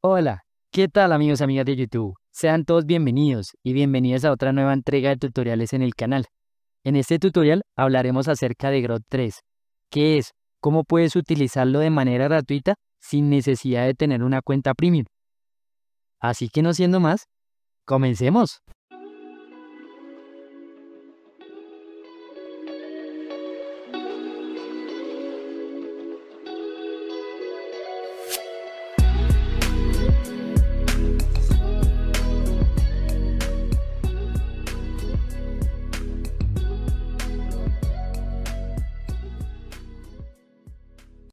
Hola, ¿qué tal amigos y amigas de YouTube? Sean todos bienvenidos y bienvenidas a otra nueva entrega de tutoriales en el canal. En este tutorial hablaremos acerca de Grot 3, que es, cómo puedes utilizarlo de manera gratuita sin necesidad de tener una cuenta premium. Así que no siendo más, comencemos.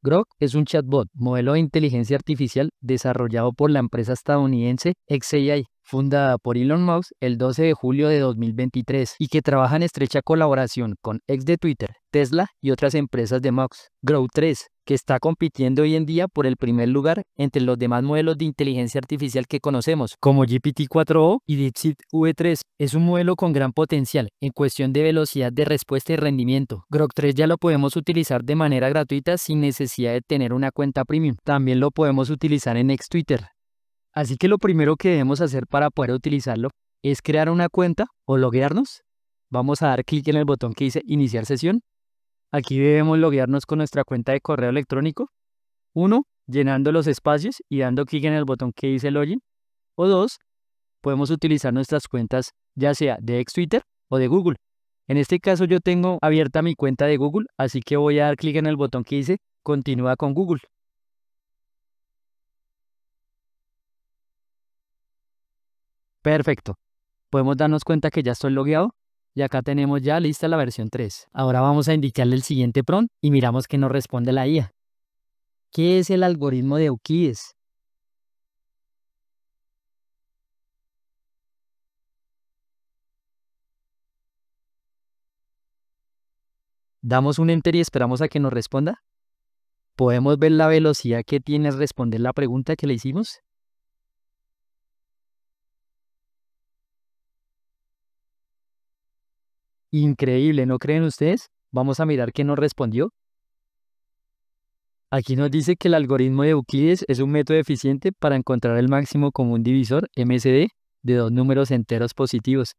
Grog es un chatbot, modelo de inteligencia artificial desarrollado por la empresa estadounidense XAI, fundada por Elon Musk el 12 de julio de 2023 y que trabaja en estrecha colaboración con ex de Twitter, Tesla y otras empresas de Mox. Grow 3, que está compitiendo hoy en día por el primer lugar entre los demás modelos de inteligencia artificial que conocemos, como GPT-4o y DeepSeek V3. Es un modelo con gran potencial en cuestión de velocidad de respuesta y rendimiento. grow 3 ya lo podemos utilizar de manera gratuita sin necesidad de tener una cuenta premium. También lo podemos utilizar en X Twitter. Así que lo primero que debemos hacer para poder utilizarlo es crear una cuenta o loguearnos. Vamos a dar clic en el botón que dice iniciar sesión Aquí debemos loguearnos con nuestra cuenta de correo electrónico. Uno, Llenando los espacios y dando clic en el botón que dice Login. O dos, Podemos utilizar nuestras cuentas ya sea de ex Twitter o de Google. En este caso yo tengo abierta mi cuenta de Google, así que voy a dar clic en el botón que dice Continúa con Google. Perfecto. Podemos darnos cuenta que ya estoy logueado y acá tenemos ya lista la versión 3. Ahora vamos a indicarle el siguiente prompt y miramos que nos responde la IA. ¿Qué es el algoritmo de Euclides? Damos un enter y esperamos a que nos responda. Podemos ver la velocidad que tiene al responder la pregunta que le hicimos Increíble, ¿no creen ustedes? Vamos a mirar qué nos respondió. Aquí nos dice que el algoritmo de Euclides es un método eficiente para encontrar el máximo común divisor, MSD, de dos números enteros positivos,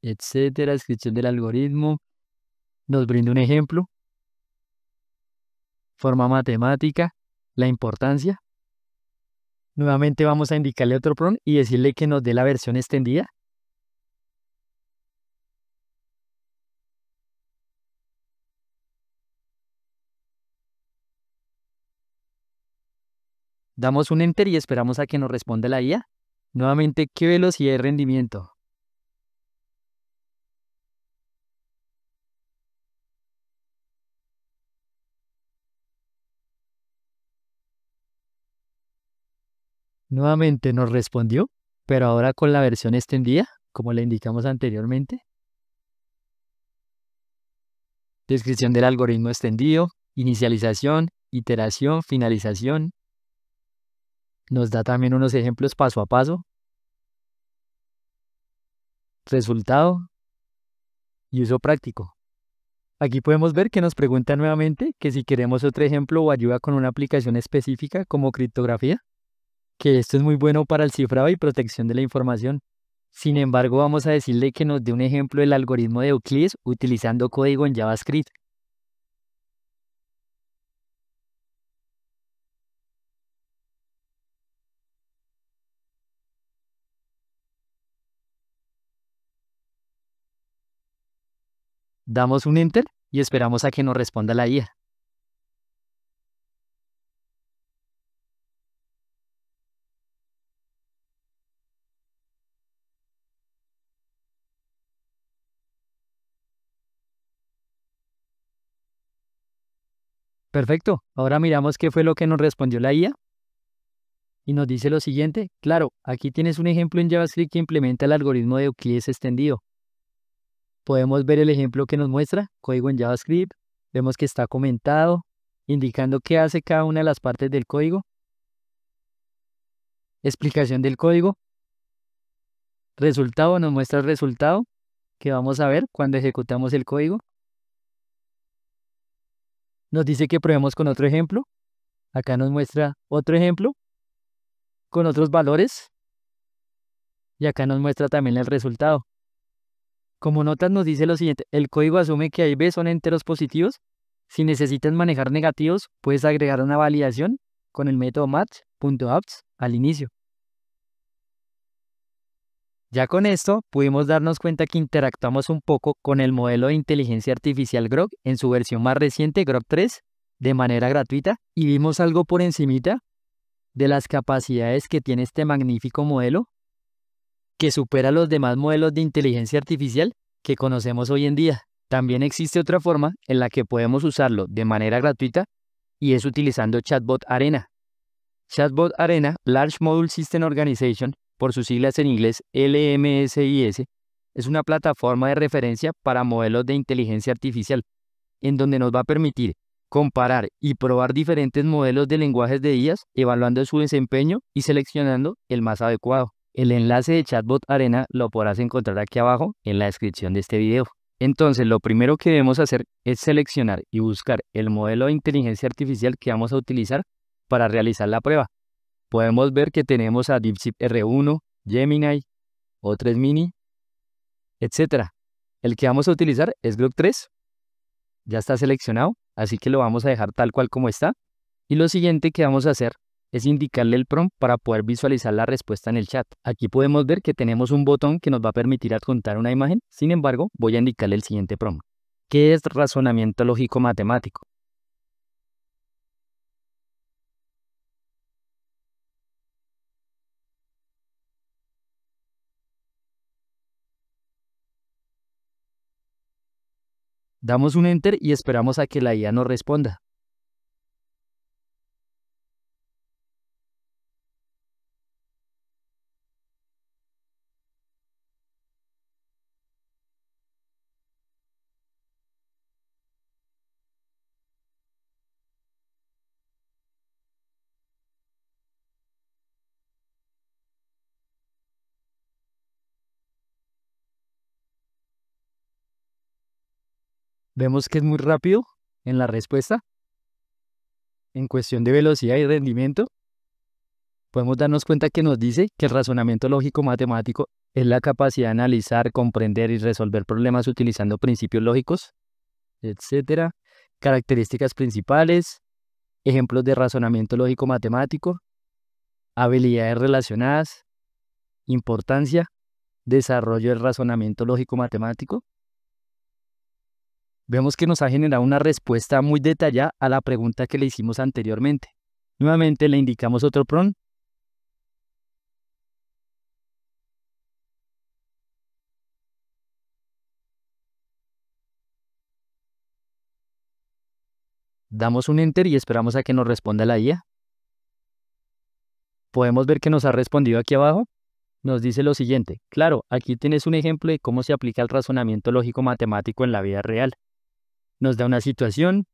etcétera, descripción del algoritmo. Nos brinda un ejemplo. Forma matemática, la importancia. Nuevamente vamos a indicarle otro pron y decirle que nos dé la versión extendida Damos un enter y esperamos a que nos responda la IA. Nuevamente, ¿qué velocidad y rendimiento? Nuevamente nos respondió, pero ahora con la versión extendida, como le indicamos anteriormente. Descripción del algoritmo extendido, inicialización, iteración, finalización, nos da también unos ejemplos paso a paso. Resultado y uso práctico. Aquí podemos ver que nos pregunta nuevamente que si queremos otro ejemplo o ayuda con una aplicación específica como criptografía, que esto es muy bueno para el cifrado y protección de la información. Sin embargo, vamos a decirle que nos dé un ejemplo del algoritmo de Euclides utilizando código en JavaScript. damos un enter y esperamos a que nos responda la IA. Perfecto, ahora miramos qué fue lo que nos respondió la IA. Y nos dice lo siguiente, claro, aquí tienes un ejemplo en JavaScript que implementa el algoritmo de Euclides extendido. Podemos ver el ejemplo que nos muestra, código en JavaScript, vemos que está comentado, indicando qué hace cada una de las partes del código, explicación del código, resultado nos muestra el resultado que vamos a ver cuando ejecutamos el código. Nos dice que probemos con otro ejemplo. Acá nos muestra otro ejemplo con otros valores. Y acá nos muestra también el resultado. Como notas nos dice lo siguiente, el código asume que A y B son enteros positivos. Si necesitas manejar negativos, puedes agregar una validación con el método match.apps al inicio. Ya con esto pudimos darnos cuenta que interactuamos un poco con el modelo de inteligencia artificial Grog en su versión más reciente, Grog 3, de manera gratuita y vimos algo por encimita de las capacidades que tiene este magnífico modelo que supera los demás modelos de inteligencia artificial que conocemos hoy en día. También existe otra forma en la que podemos usarlo de manera gratuita y es utilizando Chatbot Arena. Chatbot Arena, Large Module System Organization, por sus siglas en inglés LMSIS, es una plataforma de referencia para modelos de inteligencia artificial, en donde nos va a permitir comparar y probar diferentes modelos de lenguajes de IAS, evaluando su desempeño y seleccionando el más adecuado. El enlace de Chatbot Arena lo podrás encontrar aquí abajo en la descripción de este video. Entonces, lo primero que debemos hacer es seleccionar y buscar el modelo de inteligencia artificial que vamos a utilizar para realizar la prueba. Podemos ver que tenemos a DeepSeek R1, Gemini, O3 Mini, etc. El que vamos a utilizar es Grok 3. Ya está seleccionado, así que lo vamos a dejar tal cual como está. Y lo siguiente que vamos a hacer es indicarle el prompt para poder visualizar la respuesta en el chat. Aquí podemos ver que tenemos un botón que nos va a permitir adjuntar una imagen, sin embargo, voy a indicarle el siguiente prompt. ¿Qué es razonamiento lógico matemático? Damos un enter y esperamos a que la IA nos responda. vemos que es muy rápido en la respuesta. En cuestión de velocidad y rendimiento, podemos darnos cuenta que nos dice que el razonamiento lógico matemático es la capacidad de analizar, comprender y resolver problemas utilizando principios lógicos, etcétera, características principales, ejemplos de razonamiento lógico matemático, habilidades relacionadas, importancia, desarrollo del razonamiento lógico matemático, vemos que nos ha generado una respuesta muy detallada a la pregunta que le hicimos anteriormente. Nuevamente le indicamos otro prompt. Damos un enter y esperamos a que nos responda la IA. Podemos ver que nos ha respondido aquí abajo. Nos dice lo siguiente. Claro, aquí tienes un ejemplo de cómo se aplica el razonamiento lógico matemático en la vida real nos da una situación,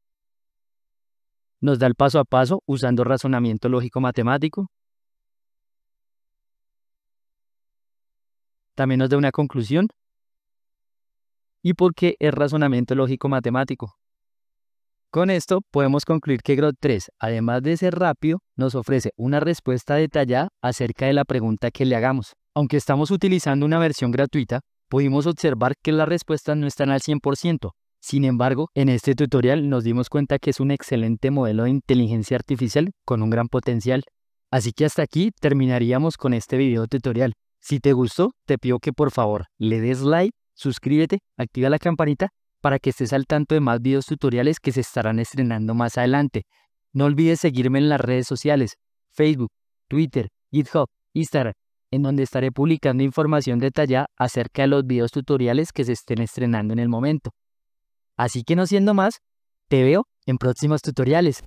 nos da el paso a paso usando razonamiento lógico-matemático, también nos da una conclusión y por qué es razonamiento lógico-matemático. Con esto podemos concluir que GROT 3, además de ser rápido, nos ofrece una respuesta detallada acerca de la pregunta que le hagamos. Aunque estamos utilizando una versión gratuita, pudimos observar que las respuestas no están al 100%, sin embargo, en este tutorial nos dimos cuenta que es un excelente modelo de inteligencia artificial con un gran potencial. Así que hasta aquí terminaríamos con este video tutorial. Si te gustó, te pido que por favor le des like, suscríbete, activa la campanita para que estés al tanto de más videos tutoriales que se estarán estrenando más adelante. No olvides seguirme en las redes sociales, Facebook, Twitter, GitHub, Instagram, en donde estaré publicando información detallada acerca de los videos tutoriales que se estén estrenando en el momento. Así que no siendo más, te veo en próximos tutoriales.